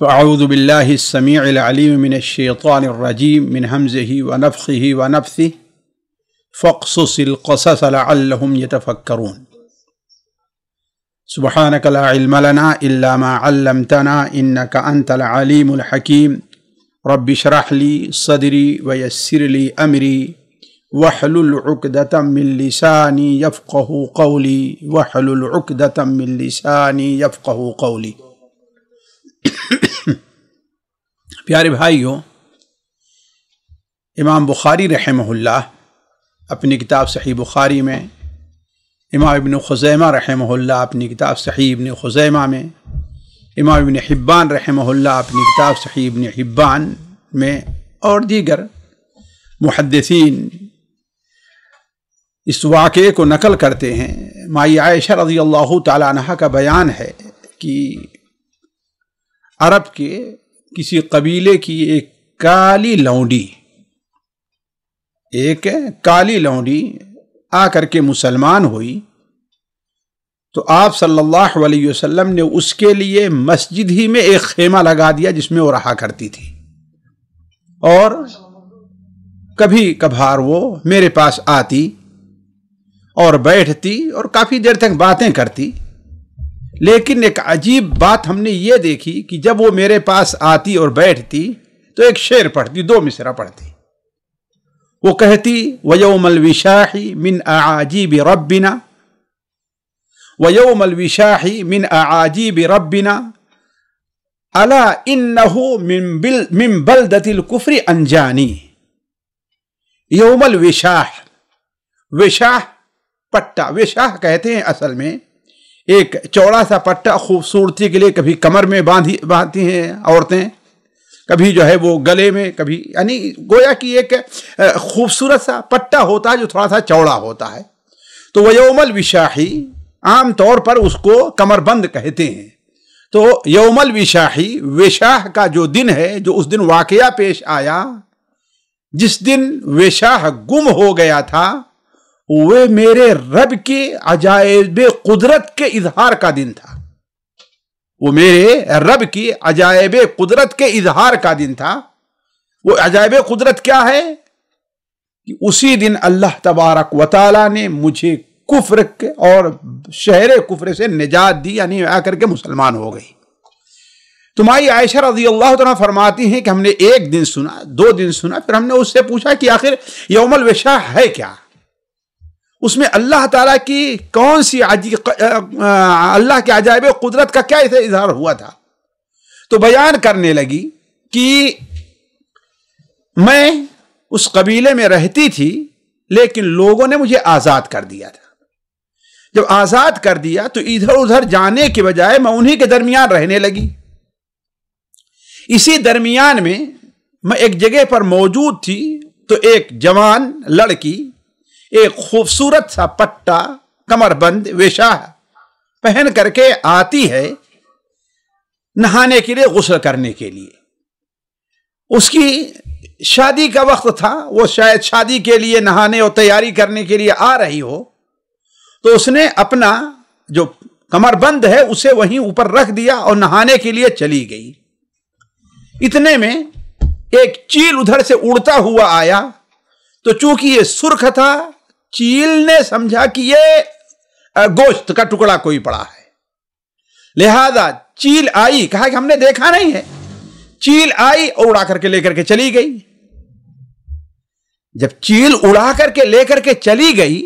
فأعوذ بالله السميع العليم من الشيطان الرجيم من همزه ونفخه ونفثه فاقصص القصص لعلهم يتفكرون سبحانك لا علم لنا إلا ما علمتنا إنك أنت العليم الحكيم رب اشرح لي صدري ويسر لي أمري واحلل عقدة من لساني يفقه قولي واحلل عقدة من لساني يفقه قولي प्यारे भाइयों इमाम बुखारी रहमहुल्लाह अपनी किताब सही बुखारी में इमाम इबन खुजैमा रहमहुल्लाह अपनी किताब सही इबन खुजैमा में इमाम इबन हिब्बान रहमहुल्लाह अपनी किताब सही इबन हिब्बान में और दीगर मुहदसिन इस वाक़े को नकल करते हैं माई आयशा रजी अल्लाह तह का बयान है कि अरब के किसी कबीले की एक काली लौंडी एक काली लौंडी आकर के मुसलमान हुई तो आप सल्लल्लाहु अलैहि वसल्लम ने उसके लिए मस्जिद ही में एक खेमा लगा दिया जिसमें वो रहा करती थी और कभी कभार वो मेरे पास आती और बैठती और काफ़ी देर तक बातें करती लेकिन एक अजीब बात हमने ये देखी कि जब वो मेरे पास आती और बैठती तो एक शेर पढ़ती दो मिसरा पढ़ती वो कहती वयोमल विशाही मिन आजीब रब्बिना वयोमल विशाही मिन आजीब रब्बिना अला इन्नहु मिन बल दतिल कुफरी अनजानी योमल विशाह विशाह पट्टा विशाह कहते हैं असल में एक चौड़ा सा पट्टा खूबसूरती के लिए कभी कमर में बांधी बांधती हैं औरतें कभी जो है वो गले में कभी यानी गोया कि एक खूबसूरत सा पट्टा होता है जो थोड़ा सा चौड़ा होता है तो वयोमल विशाही आम तौर पर उसको कमरबंद कहते हैं तो यौमल विशाही वेशाह का जो दिन है जो उस दिन वाकया पेश आया जिस दिन वेशाह गुम हो गया था वे मेरे रब के अजायब कुदरत के इजहार का दिन था वो मेरे रब की अजायब कुदरत के इजहार का दिन था वो अजायब कुदरत क्या है कि उसी दिन अल्लाह तबारक वाली ने मुझे कुफर के और शहर कुफरे से निजात दी यानी आकर के मुसलमान हो गई तुम्हारी आयशा रजी अल्लाह तला फरमाती हैं कि हमने एक दिन सुना दो दिन सुना फिर हमने उससे पूछा कि आखिर यौमल वशा है क्या उसमें अल्लाह ताला की कौन सी अल्लाह के अजायब कुदरत का क्या इजहार हुआ था तो बयान करने लगी कि मैं उस कबीले में रहती थी लेकिन लोगों ने मुझे आज़ाद कर दिया था जब आज़ाद कर दिया तो इधर उधर जाने के बजाय मैं उन्हीं के दरमियान रहने लगी इसी दरमियान में मैं एक जगह पर मौजूद थी तो एक जवान लड़की एक खूबसूरत सा पट्टा कमरबंद वेशा पहन करके आती है नहाने के लिए गुसल करने के लिए उसकी शादी का वक्त था वो शायद शादी के लिए नहाने और तैयारी करने के लिए आ रही हो तो उसने अपना जो कमरबंद है उसे वहीं ऊपर रख दिया और नहाने के लिए चली गई इतने में एक चील उधर से उड़ता हुआ आया तो चूंकि ये सुर्ख था चील ने समझा कि ये गोश्त का टुकड़ा कोई पड़ा है लिहाजा चील आई कहा कि हमने देखा नहीं है चील आई और उड़ा करके लेकर के चली गई जब चील उड़ा करके लेकर के चली गई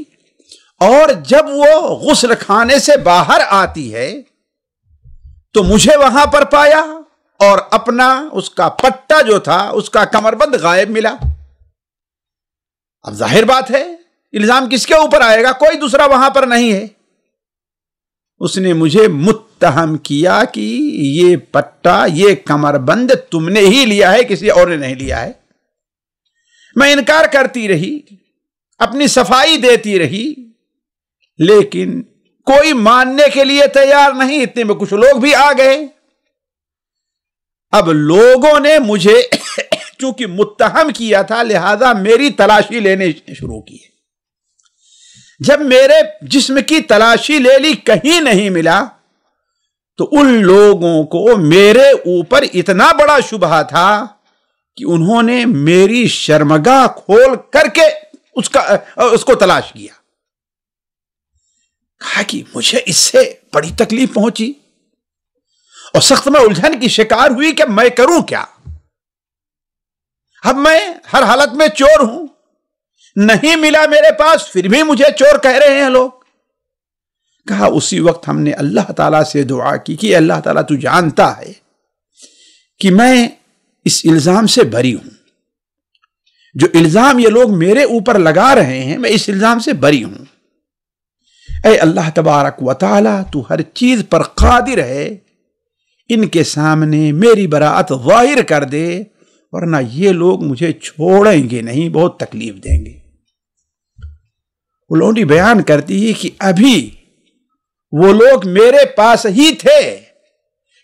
और जब वो गुस्ल खाने से बाहर आती है तो मुझे वहां पर पाया और अपना उसका पट्टा जो था उसका कमरबंद गायब मिला अब जाहिर बात है इल्जाम किसके ऊपर आएगा कोई दूसरा वहां पर नहीं है उसने मुझे मुत्तहम किया कि ये पट्टा ये कमरबंद तुमने ही लिया है किसी और ने नहीं लिया है मैं इनकार करती रही अपनी सफाई देती रही लेकिन कोई मानने के लिए तैयार नहीं इतने में कुछ लोग भी आ गए अब लोगों ने मुझे चूंकि मुत्तहम किया था लिहाजा मेरी तलाशी लेने शुरू की है जब मेरे जिस्म की तलाशी ले ली कहीं नहीं मिला तो उन लोगों को मेरे ऊपर इतना बड़ा शुभा था कि उन्होंने मेरी शर्मगा खोल करके उसका उसको तलाश किया कहा कि मुझे इससे बड़ी तकलीफ पहुंची और सख्त में उलझन की शिकार हुई कि मैं करूं क्या अब मैं हर हालत में चोर हूं नहीं मिला मेरे पास फिर भी मुझे चोर कह रहे हैं लोग कहा उसी वक्त हमने अल्लाह ताला से दुआ की कि अल्लाह ताला तू जानता है कि मैं इस इल्ज़ाम से बरी हूं जो इल्ज़ाम ये लोग मेरे ऊपर लगा रहे हैं मैं इस इल्ज़ाम से बरी हूं अरे अल्लाह तबारक व तू हर चीज़ पर कादिर है इनके सामने मेरी बरात वाहिर कर दे वरना ये लोग मुझे छोड़ेंगे नहीं बहुत तकलीफ देंगे लौंडी बयान करती है कि अभी वो लोग मेरे पास ही थे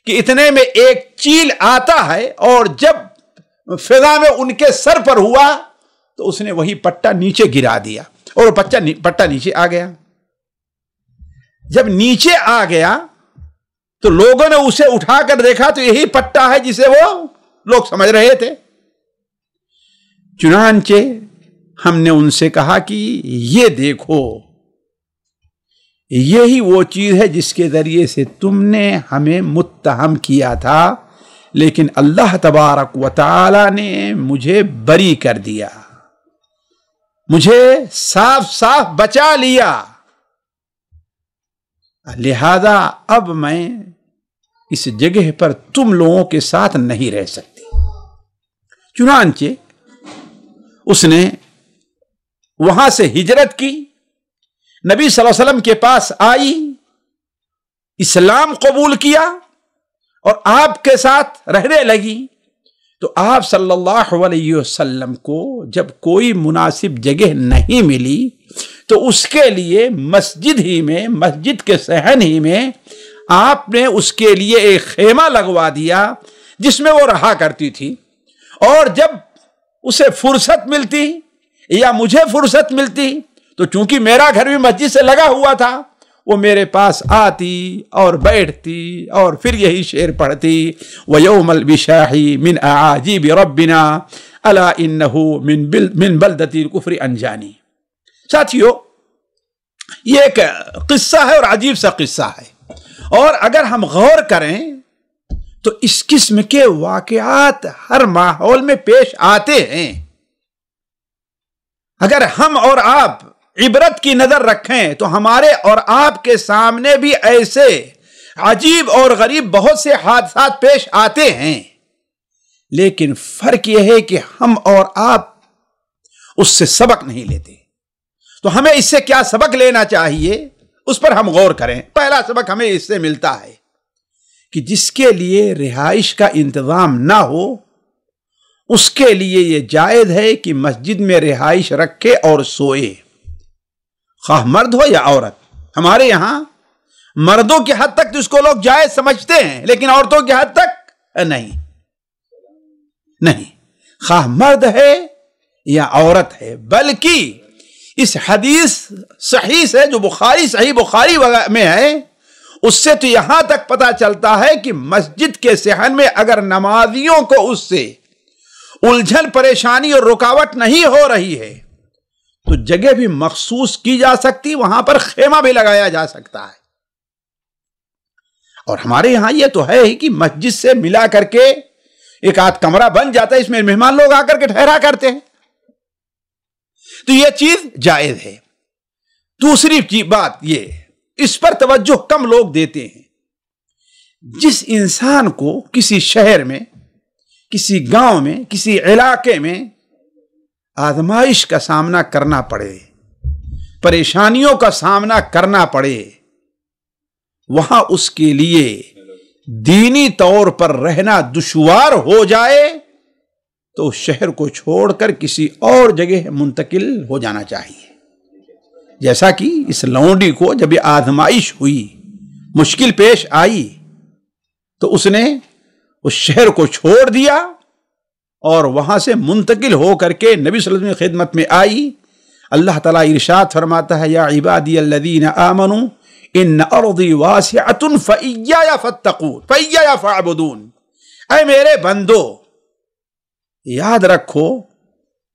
कि इतने में एक चील आता है और जब फिजा में उनके सर पर हुआ तो उसने वही पट्टा नीचे गिरा दिया और पट्टा नी, पट्टा नीचे आ गया जब नीचे आ गया तो लोगों ने उसे उठाकर देखा तो यही पट्टा है जिसे वो लोग समझ रहे थे चुनाचे हमने उनसे कहा कि ये देखो यही वो चीज है जिसके जरिए से तुमने हमें मुत्तहम किया था लेकिन अल्लाह तबारक तला ने मुझे बरी कर दिया मुझे साफ साफ बचा लिया लिहाजा अब मैं इस जगह पर तुम लोगों के साथ नहीं रह सकती चुनानचे उसने वहां से हिजरत की नबी वसल्लम के पास आई इस्लाम कबूल किया और आपके साथ रहने लगी तो आप सल्लल्लाहु अलैहि वसल्लम को जब कोई मुनासिब जगह नहीं मिली तो उसके लिए मस्जिद ही में मस्जिद के सहन ही में आपने उसके लिए एक खेमा लगवा दिया जिसमें वो रहा करती थी और जब उसे फुर्सत मिलती या मुझे फुर्सत मिलती तो चूंकि मेरा घर भी मस्जिद से लगा हुआ था वो मेरे पास आती और बैठती और फिर यही शेर पढ़ती वयोमल विशाही मिन आजीब रबिना अला इन मिन बिल मिन बलदती कुफरी अनजानी साथियों ये एक किस्सा है और अजीब सा किस्सा है और अगर हम गौर करें तो इस किस्म के वाकयात हर माहौल में पेश आते हैं अगर हम और आप इबरत की नजर रखें तो हमारे और आपके सामने भी ऐसे अजीब और गरीब बहुत से हादसा पेश आते हैं लेकिन फर्क यह है कि हम और आप उससे सबक नहीं लेते तो हमें इससे क्या सबक लेना चाहिए उस पर हम गौर करें पहला सबक हमें इससे मिलता है कि जिसके लिए रिहाइश का इंतजाम ना हो उसके लिए यह जायज़ है कि मस्जिद में रिहाइश रखे और सोए खा मर्द हो या औरत हमारे यहां मर्दों के हद तक तो इसको लोग जायज समझते हैं लेकिन औरतों के हद तक नहीं नहीं खा मर्द है या औरत है बल्कि इस हदीस सही से जो बुखारी सही बुखारी में है उससे तो यहां तक पता चलता है कि मस्जिद के सहन में अगर नमाजियों को उससे उलझन परेशानी और रुकावट नहीं हो रही है तो जगह भी मखसूस की जा सकती वहां पर खेमा भी लगाया जा सकता है और हमारे यहां यह तो है ही कि मस्जिद से मिला करके एक आध कमरा बन जाता है इसमें मेहमान लोग आकर के ठहरा करते हैं तो यह चीज जायज है दूसरी बात यह इस पर तवज्जो कम लोग देते हैं जिस इंसान को किसी शहर में किसी गांव में किसी इलाके में आजमाइश का सामना करना पड़े परेशानियों का सामना करना पड़े वहां उसके लिए दीनी तौर पर रहना दुशवार हो जाए तो शहर को छोड़कर किसी और जगह मुंतकिल हो जाना चाहिए जैसा कि इस लौंडी को जब आजमाइश हुई मुश्किल पेश आई तो उसने उस शहर को छोड़ दिया और वहां से मुंतकिल होकर के नबी सल्लल्लाहु अलैहि वसल्लम की खिदमत में आई अल्लाह ताला इरशाद फरमाता है या इबादी अल्लदीन आमनु इन अर्दी वासिअतुन फैया या फत्तकून फैया या फ़ाबुदून अय मेरे बंदो याद रखो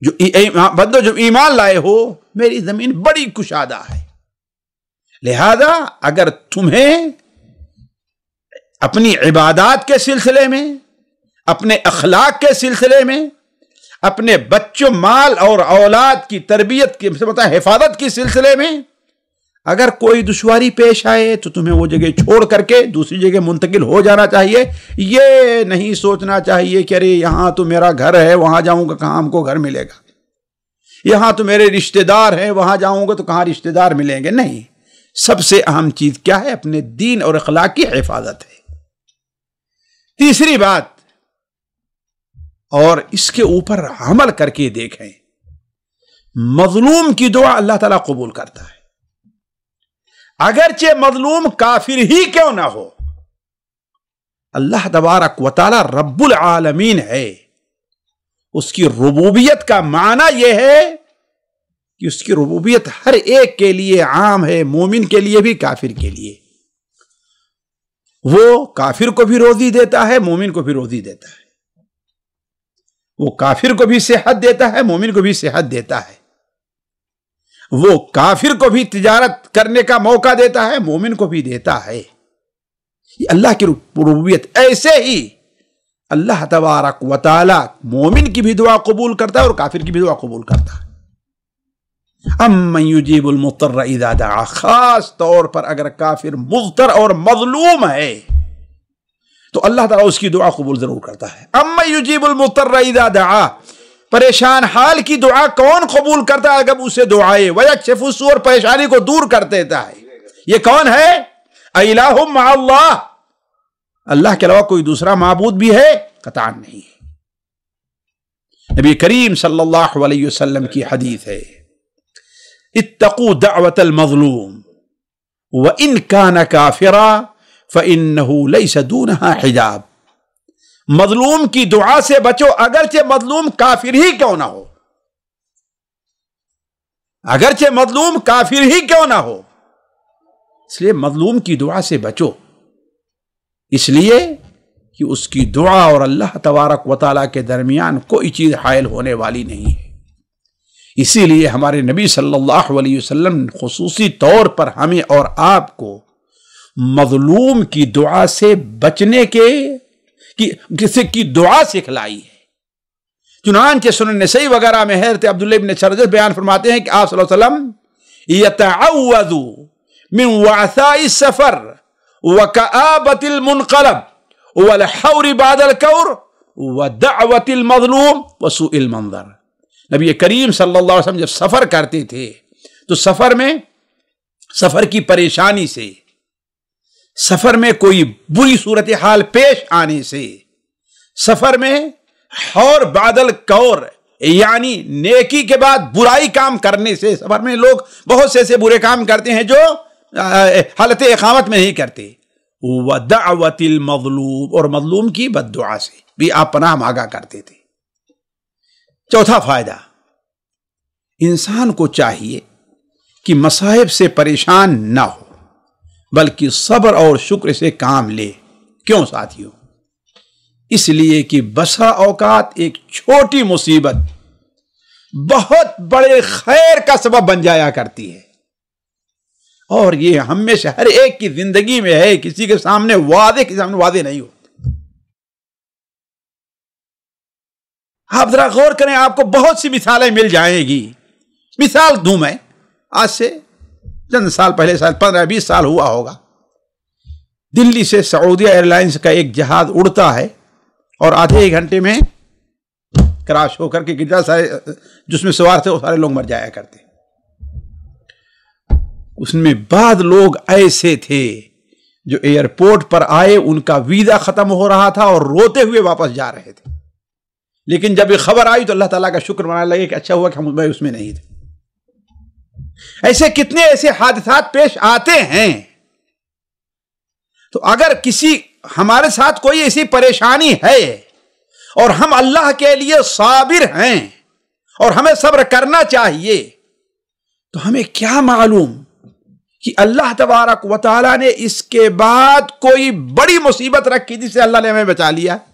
जो बंदो जो ईमान लाए हो मेरी जमीन बड़ी कुशादा है लिहाजा अगर तुम्हें अपनी इबादत के सिलसिले में अपने अखलाक के सिलसिले में अपने बच्चों माल और औलाद की तरबियत की मतलब हिफाजत के सिलसिले में अगर कोई दुशारी पेश आए तो तुम्हें वो जगह छोड़ करके दूसरी जगह मुंतकिल हो जाना चाहिए ये नहीं सोचना चाहिए कि अरे यहाँ तो मेरा घर है वहाँ जाऊँगा कहाँ हमको घर मिलेगा यहाँ तो मेरे रिश्तेदार हैं वहाँ जाऊँगा तो कहाँ रिश्तेदार मिलेंगे नहीं सबसे अहम चीज़ क्या है अपने दीन और अखलाक की हिफाजत है तीसरी बात और इसके ऊपर अमल करके देखें मजलूम की दुआ अल्लाह ताला कबूल करता है अगरचे मजलूम काफिर ही क्यों ना हो अल्लाह तबारक वाली रब्बुल आलमीन है उसकी रबूबियत का माना यह है कि उसकी रबूबियत हर एक के लिए आम है मोमिन के लिए भी काफिर के लिए वो काफिर को भी रोजी देता है मोमिन को भी रोजी देता है वो काफिर को भी सेहत देता है मोमिन को भी सेहत देता है वो काफिर को भी तिजारत करने का मौका देता है मोमिन को भी देता है अल्लाह की रबूबियत ऐसे ही अल्लाह तबारक वाल मोमिन की भी दुआ कबूल करता है और काफिर की भी दुआ कबूल करता है अमन युजीबुल मुतर खास तौर पर अगर काफिर मुजतर और मजलूम है तो अल्लाह तला उसकी दुआ कबूल जरूर करता है अम्मा युजीबुल मुतर इदा परेशान हाल की दुआ कौन कबूल करता है अगर उसे दुआए वयक और परेशानी को दूर कर देता है ये कौन है अला अल्लाह अल्लाह के अलावा कोई दूसरा महबूद भी है कतान नहीं है नबी करीम सल्लल्लाहु अलैहि वसल्लम की हदीस है इतकू दावतल मजलूम व इन कान काफिरा फ़ सदून हिजाब मजलूम की दुआ से बचो अगरचे मजलूम काफिर ही क्यों ना हो अगरचे मजलूम काफिर ही क्यों ना हो इसलिए मजलूम की दुआ से बचो इसलिए कि उसकी दुआ और अल्लाह तबारक वाली के दरमियान कोई चीज़ हायल होने वाली नहीं है इसीलिए हमारे नबी सल्लल्लाहु अलैहि वसल्लम खसूसी तौर पर हमें और आपको मजलूम की दुआ से बचने के कि किसी की दुआ सिखलाई है चुनान के सुन ने सही वगैरह में हैरत अब्दुल्ल सरजस बयान फरमाते हैं कि आप वसल्लम यतु मिन वासाई सफ़र वकाबतिल मुनकलब वल हौर बादल कौर व दावतिल नबी करीम सल्लल्लाहु अलैहि वसल्लम जब सफ़र करते थे तो सफ़र में सफ़र की परेशानी से सफ़र में कोई बुरी सूरत हाल पेश आने से सफ़र में हौर बादल कौर यानी नेकी के बाद बुराई काम करने से सफ़र में लोग बहुत से ऐसे बुरे काम करते हैं जो हालत एकामत में नहीं करते वदावतिल मजलूम और मजलूम की बददुआ से भी आप पनाह मांगा करते थे चौथा फायदा इंसान को चाहिए कि मसाहब से परेशान ना हो बल्कि सब्र और शुक्र से काम ले क्यों साथियों इसलिए कि बसा औकात एक छोटी मुसीबत बहुत बड़े खैर का सबब बन जाया करती है और ये हमेशा हर एक की जिंदगी में है किसी के सामने वादे के सामने वादे नहीं हो आप जरा गौर करें आपको बहुत सी मिसालें मिल जाएंगी मिसाल दूं मैं आज से चंद साल पहले साल पंद्रह बीस साल हुआ होगा दिल्ली से सऊदिया एयरलाइंस का एक जहाज उड़ता है और आधे एक घंटे में क्रैश होकर के गिरता सारे जिसमें सवार थे वो सारे लोग मर जाया करते उसमें बाद लोग ऐसे थे जो एयरपोर्ट पर आए उनका वीज़ा ख़त्म हो रहा था और रोते हुए वापस जा रहे थे लेकिन जब ये खबर आई तो अल्लाह ताला का शुक्र मनाने लगे कि अच्छा हुआ कि हम भाई उसमें नहीं थे ऐसे कितने ऐसे हादसा पेश आते हैं तो अगर किसी हमारे साथ कोई ऐसी परेशानी है और हम अल्लाह के लिए साबिर हैं और हमें सब्र करना चाहिए तो हमें क्या मालूम कि अल्लाह तबारक वाली ने इसके बाद कोई बड़ी मुसीबत रखी जिसे अल्लाह ने हमें बचा लिया है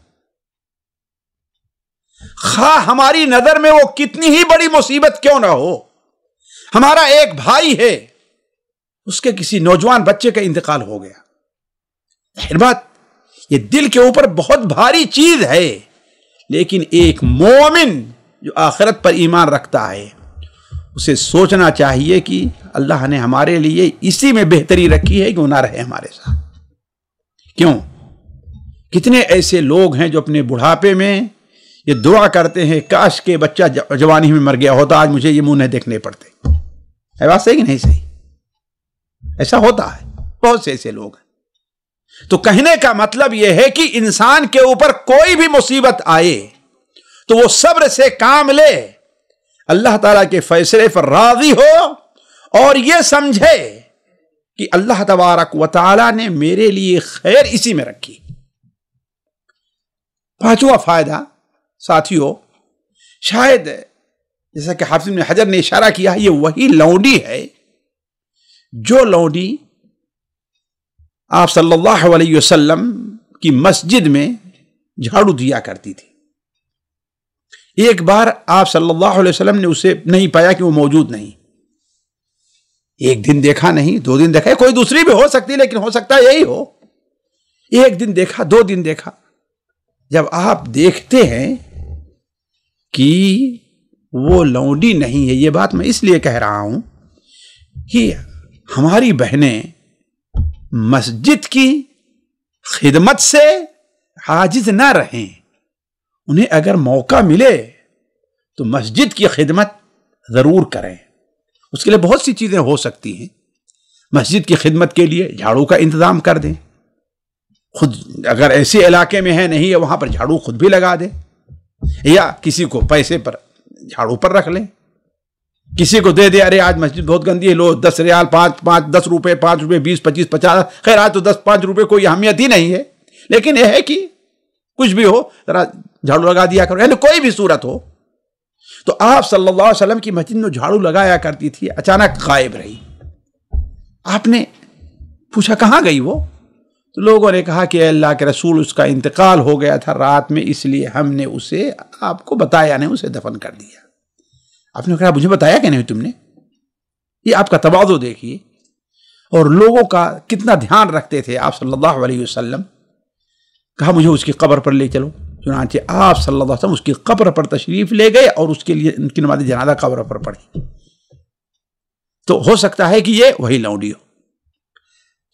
खा हमारी नजर में वो कितनी ही बड़ी मुसीबत क्यों ना हो हमारा एक भाई है उसके किसी नौजवान बच्चे का इंतकाल हो गया जाहिर बात ये दिल के ऊपर बहुत भारी चीज है लेकिन एक मोमिन जो आखिरत पर ईमान रखता है उसे सोचना चाहिए कि अल्लाह ने हमारे लिए इसी में बेहतरी रखी है कि वो ना रहे हमारे साथ क्यों कितने ऐसे लोग हैं जो अपने बुढ़ापे में ये दुआ करते हैं काश के बच्चा जवानी में मर गया होता आज मुझे ये मुंह नहीं देखने पड़ते है बात सही कि नहीं सही ऐसा होता है बहुत से ऐसे लोग हैं तो कहने का मतलब यह है कि इंसान के ऊपर कोई भी मुसीबत आए तो वो सब्र से काम ले अल्लाह ताला के फैसले पर राजी हो और ये समझे कि अल्लाह तबारक वाली ने मेरे लिए खैर इसी में रखी पांचवा फायदा साथियों शायद जैसा कि हाफिज ने हजर ने इशारा किया है ये वही लौंडी है जो लौंडी आप सल्लल्लाहु अलैहि वसल्लम की मस्जिद में झाड़ू दिया करती थी एक बार आप सल्लल्लाहु अलैहि वसल्लम ने उसे नहीं पाया कि वो मौजूद नहीं एक दिन देखा नहीं दो दिन देखा कोई दूसरी भी हो सकती लेकिन हो सकता है यही हो एक दिन देखा दो दिन देखा जब आप देखते हैं कि वो लौंडी नहीं है ये बात मैं इसलिए कह रहा हूं कि हमारी बहनें मस्जिद की खिदमत से हाजिज ना रहें उन्हें अगर मौका मिले तो मस्जिद की खिदमत ज़रूर करें उसके लिए बहुत सी चीज़ें हो सकती हैं मस्जिद की खिदमत के लिए झाड़ू का इंतज़ाम कर दें खुद अगर ऐसे इलाके में है नहीं है वहाँ पर झाड़ू खुद भी लगा दें या किसी को पैसे पर झाड़ू पर रख ले किसी को दे दे अरे आज मस्जिद बहुत गंदी है लो दस रियाल पाँच पाँच दस रुपये पाँच रुपये बीस पच्चीस पचास खैर आज तो दस पाँच रुपये कोई अहमियत ही नहीं है लेकिन यह है कि कुछ भी हो जरा झाड़ू लगा दिया करो यानी कोई भी सूरत हो तो आप सल्लल्लाहु अलैहि वसल्लम की मस्जिद में झाड़ू लगाया करती थी अचानक गायब रही आपने पूछा कहाँ गई वो तो लोगों ने कहा कि अल्लाह के रसूल उसका इंतकाल हो गया था रात में इसलिए हमने उसे आपको बताया नहीं उसे दफन कर दिया आपने कहा मुझे बताया क्या नहीं तुमने ये आपका तबादो देखिए और लोगों का कितना ध्यान रखते थे आप सल्लल्लाहु अलैहि वसल्लम कहा मुझे उसकी कब्र पर ले चलो चुनाचे आप सल्लल्लाहु अलैहि वसल्लम उसकी कब्र पर तशरीफ़ ले गए और उसके लिए उनकी नमाज जनाजा कब्र पर पड़ी तो हो सकता है कि ये वही लौंडी हो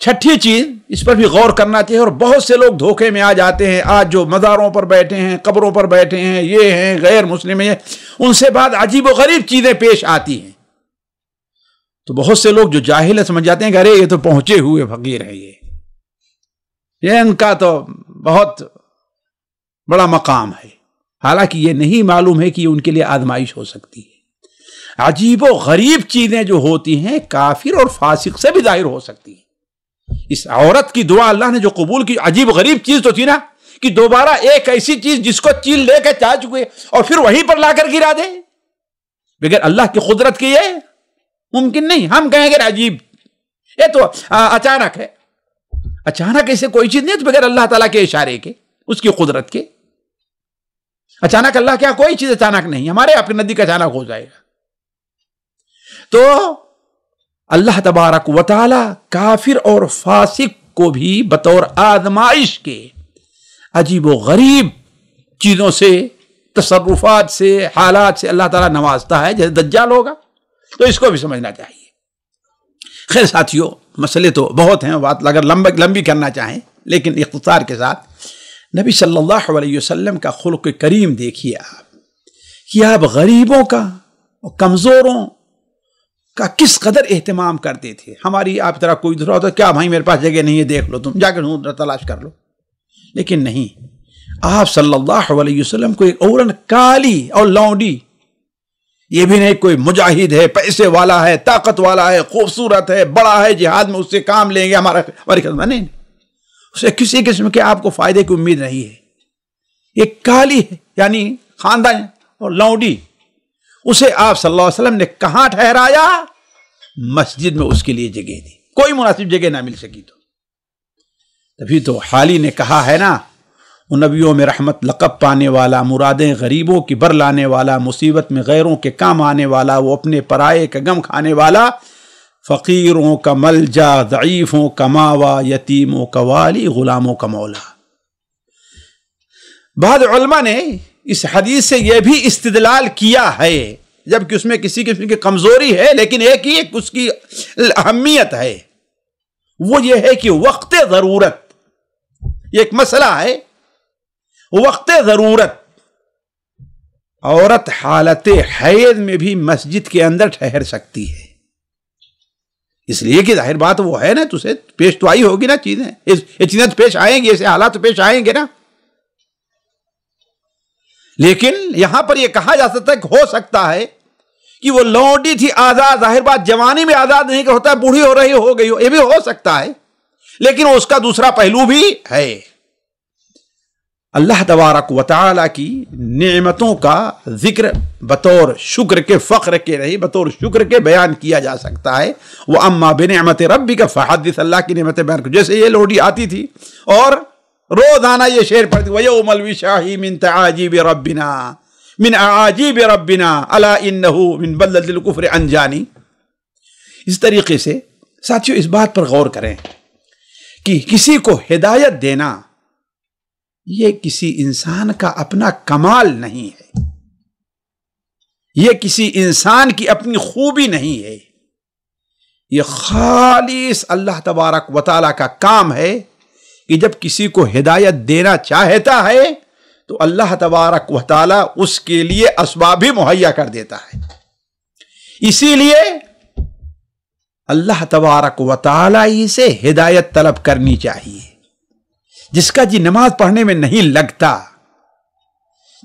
छठी चीज इस पर भी गौर करना चाहिए और बहुत से लोग धोखे में आ जाते हैं आज जो मज़ारों पर बैठे हैं कब्रों पर बैठे हैं ये हैं गैर मुस्लिम हैं उनसे बाद अजीब गरीब चीज़ें पेश आती हैं तो बहुत से लोग जो जाहिल है समझ जाते हैं कि अरे ये तो पहुंचे हुए फकीर हैं ये ये इनका तो बहुत बड़ा मकाम है हालांकि ये नहीं मालूम है कि उनके लिए आजमाइश हो सकती है अजीब व गरीब चीज़ें जो होती हैं काफिर और फासिक से भी जाहिर हो सकती हैं इस औरत की दुआ अल्लाह ने जो कबूल की अजीब गरीब चीज तो थी ना कि दोबारा एक ऐसी चीज जिसको चील लेकर चाह चुके और फिर वहीं पर लाकर गिरा दे बगैर अल्लाह की कुदरत की है मुमकिन नहीं हम कहेंगे अजीब ये तो अचानक है अचानक ऐसे कोई चीज नहीं तो बगैर अल्लाह तला के इशारे के उसकी कुदरत के अचानक अल्लाह क्या कोई चीज अचानक नहीं हमारे आपकी नदी का अचानक हो जाएगा तो अल्लाह तबारक वाली काफिर और फासिक को भी बतौर आजमाइश के अजीब व गरीब चीज़ों से तसरुफात से हालात से अल्लाह ताला नवाजता है जैसे दज्जाल होगा तो इसको भी समझना चाहिए खैर साथियों मसले तो बहुत हैं बात अगर लंबी लंबी करना चाहें लेकिन इख्तार के साथ नबी सल्लल्लाहु अलैहि वसल्लम का खुल्क करीम देखिए आप कि आप गरीबों का कमज़ोरों का किस कदर एहतमाम करते थे हमारी आप तरह कोई दूसरा होता तो क्या भाई मेरे पास जगह नहीं है देख लो तुम जाकर ढूंढ तलाश कर लो लेकिन नहीं आप सल्लल्लाहु अलैहि वसल्लम को एक औरन काली और लौंडी ये भी नहीं कोई मुजाहिद है पैसे वाला है ताकत वाला है खूबसूरत है बड़ा है जिहाद में उससे काम लेंगे हमारा हमारी खदमा नहीं उसे किसी किस्म के आपको फायदे की उम्मीद नहीं है ये काली है यानी खानदान और लौंडी उसे आप सल्लल्लाहु अलैहि वसल्लम ने कहा ठहराया मस्जिद में उसके लिए जगह दी कोई मुनासिब जगह ना मिल सकी तो तभी तो हाली ने कहा है ना उन नबियों में रहमत लकब पाने वाला मुरादें गरीबों की बर लाने वाला मुसीबत में गैरों के काम आने वाला वो अपने पराए का गम खाने वाला फ़कीरों का मलजा ज़ईफ़ों का मावा यतीमों का वाली ग़ुलामों का मौला बाद ने इस हदीस से यह भी इस्तलाल किया है जबकि उसमें किसी किस्म की कमजोरी है लेकिन एक ही एक उसकी अहमियत है वो ये है कि वक्त जरूरत एक मसला है वक्त जरूरत औरत हालत हैद में भी मस्जिद के अंदर ठहर सकती है इसलिए कि जाहिर बात वो है ना तुझे तो पेश तो आई होगी ना चीजें ये चीजें तो पेश आएंगी ऐसे हालात तो पेश आएंगे ना लेकिन यहां पर यह कहा जा सकता है हो सकता है कि वो लौटी थी आजाद जाहिर बात जवानी में आजाद नहीं होता बूढ़ी हो रही हो गई हो यह भी हो सकता है लेकिन उसका दूसरा पहलू भी है अल्लाह तबारक वाली की नेमतों का जिक्र बतौर शुक्र के फ़ख्र के नहीं बतौर शुक्र के बयान किया जा सकता है वह अम्मा बिन नमत रबी का फ़हादिस अल्लाह की नियमत बयान जैसे ये लोडी आती थी और रोजाना ये शेर पढ़ती वयोम अलविशाही मिन तआजीब रब्बिना मिन आजीब रब्बिना अला इन्नहु मिन बल्लदिल कुफ्र अनजानी इस तरीके से साथियों इस बात पर गौर करें कि किसी को हिदायत देना यह किसी इंसान का अपना कमाल नहीं है यह किसी इंसान की अपनी खूबी नहीं है यह खालिश अल्लाह तबारक वताला का काम है कि जब किसी को हिदायत देना चाहता है तो अल्लाह तबारक वाली उसके लिए असबाब भी मुहैया कर देता है इसीलिए अल्लाह तबारक वाली से हिदायत तलब करनी चाहिए जिसका जी नमाज पढ़ने में नहीं लगता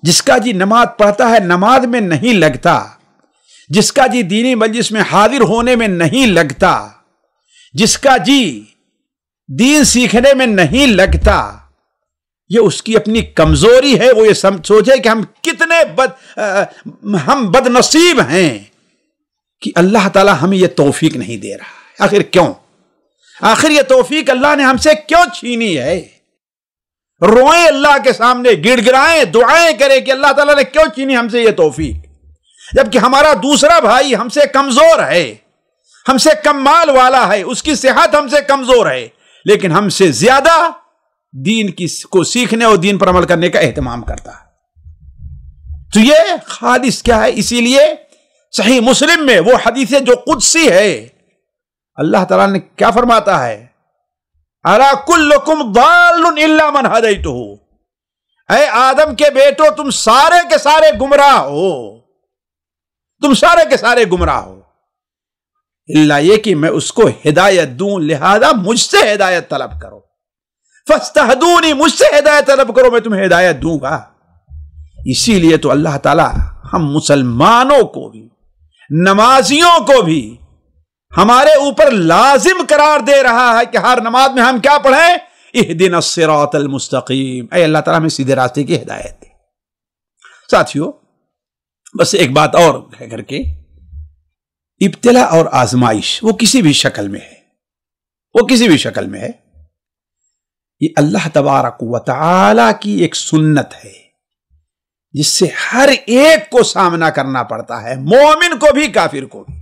जिसका जी नमाज पढ़ता है नमाज में नहीं लगता जिसका जी दीनी मजलिस में हाजिर होने में नहीं लगता जिसका जी दीन सीखने में नहीं लगता ये उसकी अपनी कमजोरी है वो ये सोचे कि हम कितने बद आ, हम बदनसीब हैं कि अल्लाह ताला हमें ये तोफीक नहीं दे रहा आखिर क्यों आखिर ये तोफीक अल्लाह ने हमसे क्यों छीनी है रोए अल्लाह के सामने गिड़गिड़ाएं दुआएं करें कि अल्लाह ताला ने क्यों छीनी हमसे ये तोफीक जबकि हमारा दूसरा भाई हमसे कमजोर है हमसे कम माल वाला है उसकी सेहत हमसे कमजोर है लेकिन हमसे ज्यादा दीन की को सीखने और दीन पर अमल करने का एहतमाम करता है तो ये खालिश क्या है इसीलिए सही मुस्लिम में वो हदीस जो कुदसी है अल्लाह तला ने क्या फरमाता है अरा कुल्लुकुम इल्ला मन हदई तो अरे आदम के बेटो तुम सारे के सारे गुमराह हो तुम सारे के सारे गुमराह हो इल्ला ये कि मैं उसको हिदायत दूं लिहाजा मुझसे हिदायत तलब करो फस्तहदूनी मुझसे हिदायत तलब करो मैं तुम्हें हिदायत दूंगा इसीलिए तो अल्लाह ताला हम मुसलमानों को भी नमाजियों को भी हमारे ऊपर लाजिम करार दे रहा है कि हर नमाज में हम क्या पढ़ें इह दिन सिरातल मुस्तकीम अल्लाह ताला हमें सीधे रास्ते की हिदायत दे साथियों बस एक बात और है घर के इब्तला और आजमाइश वो किसी भी शक्ल में है वो किसी भी शक्ल में है ये अल्लाह तबारक वाली की एक सुन्नत है जिससे हर एक को सामना करना पड़ता है मोमिन को भी काफिर को भी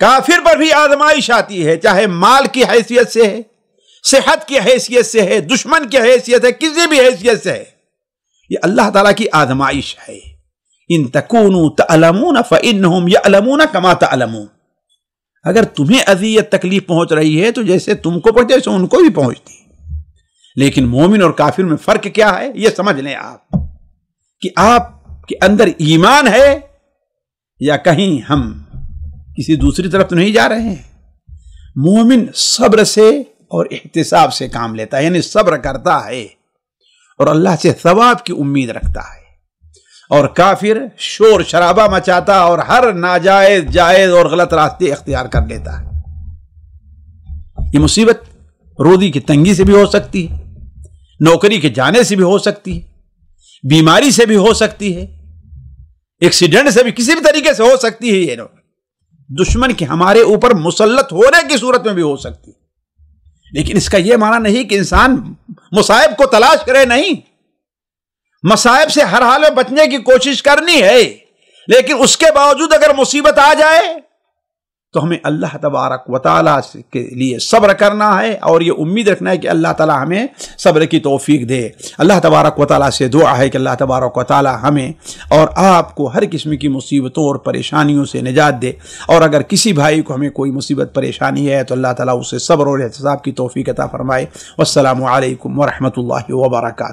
काफिर पर भी आजमाइश आती है चाहे माल की हैसियत से है सेहत की हैसियत से है दुश्मन की हैसियत है किसी भी हैसियत से है ये अल्लाह ताला की आजमाइश है इन तकून तलमून फ़िन यलमून कमा तलमून अगर तुम्हें अजियत तकलीफ पहुंच रही है तो जैसे तुमको पहुंचे वैसे उनको भी पहुंचती लेकिन मोमिन और काफिर में फर्क क्या है यह समझ लें आप कि आपके अंदर ईमान है या कहीं हम किसी दूसरी तरफ तो नहीं जा रहे हैं मोमिन सब्र से और एहतसाब से काम लेता है यानी सब्र करता है और अल्लाह से सवाब की उम्मीद रखता है और काफिर शोर शराबा मचाता और हर नाजायज जायज और गलत रास्ते इख्तियार कर लेता है ये मुसीबत रोदी की तंगी से भी हो सकती है नौकरी के जाने से भी हो सकती है बीमारी से भी हो सकती है एक्सीडेंट से भी किसी भी तरीके से हो सकती है ये दुश्मन की हमारे ऊपर मुसलत होने की सूरत में भी हो सकती है लेकिन इसका यह माना नहीं कि इंसान मुसाइब को तलाश करे नहीं मसायब से हर हाल में बचने की कोशिश करनी है लेकिन उसके बावजूद अगर मुसीबत आ जाए तो हमें अल्लाह तबारक वाली के लिए सब्र करना है और ये उम्मीद रखना है कि अल्लाह ताला हमें सब्र की तोफ़ी दे अल्लाह तबारक वाली से दुआ है कि अल्लाह तबारक वाली हमें और आपको हर किस्म की मुसीबतों और परेशानियों से निजात दे और अगर किसी भाई को हमें कोई मुसीबत परेशानी है तो अल्लाह ताला उसे सब्र और एहतसाब की तोफ़ी अता फ़रमाए वालकम वरहमल वर्का